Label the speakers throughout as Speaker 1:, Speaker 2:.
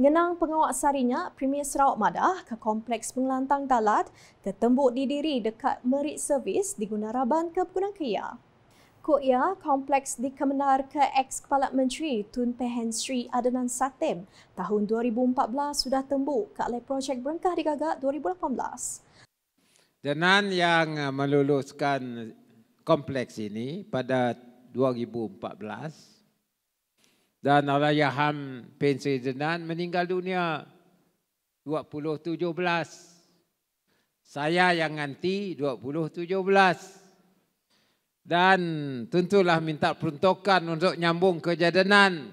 Speaker 1: ngenang pengawak sarinya Premier Sarawak Madah ke Kompleks penglantang Dalat ketembuk di diri dekat Merit servis di Gunung ke Pegunung Kia. Kok ya, Kompleks dikemenar ke ex-Kepala Menteri Tun Pehen Sri Adenan Satem tahun 2014 sudah tembuk ke oleh projek berengkah digagak 2018.
Speaker 2: Jenan yang eh, meluluskan kompleks ini pada 2014 dan Rayaham Pensi Zenan meninggal dunia 2017. Saya yang nanti 2017. Dan tentulah minta peruntukan untuk nyambung ke jadenan.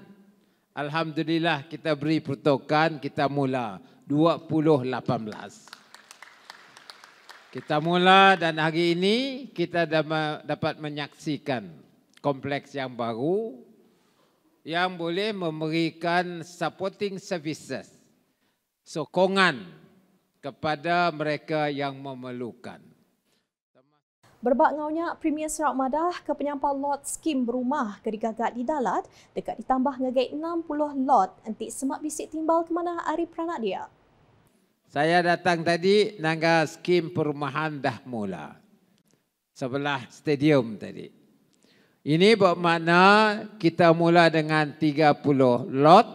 Speaker 2: Alhamdulillah kita beri peruntukan, kita mula 2018. Kita mula dan hari ini kita dapat menyaksikan kompleks yang baru yang boleh memberikan supporting services, sokongan kepada mereka yang memerlukan. Berbak
Speaker 1: ngaunya Premier Serap Madah ke penyampa lot skim berumah ke digagat di Dalat dekat ditambah ngegai 60 lot nanti semak bisik timbal ke mana hari peranak dia.
Speaker 2: Saya datang tadi nangga skim perumahan dah mula. Sebelah stadium tadi. Ini bermakna kita mula dengan 30 lot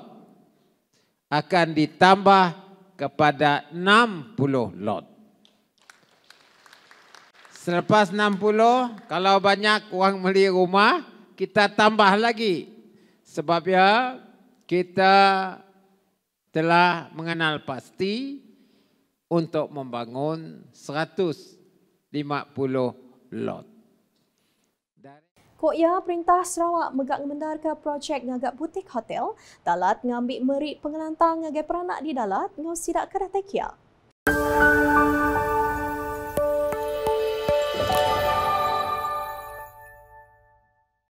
Speaker 2: akan ditambah kepada 60 lot. Selepas 60, kalau banyak wang beli rumah, kita tambah lagi. sebab ya kita telah mengenal pasti untuk membangun 150 lot.
Speaker 1: Kok ya perintah Sarawak megak ngemendar ke projek ngagak butik hotel, dalat ngambil merik pengelantang ngagak peranak di dalat ngau sidak kerah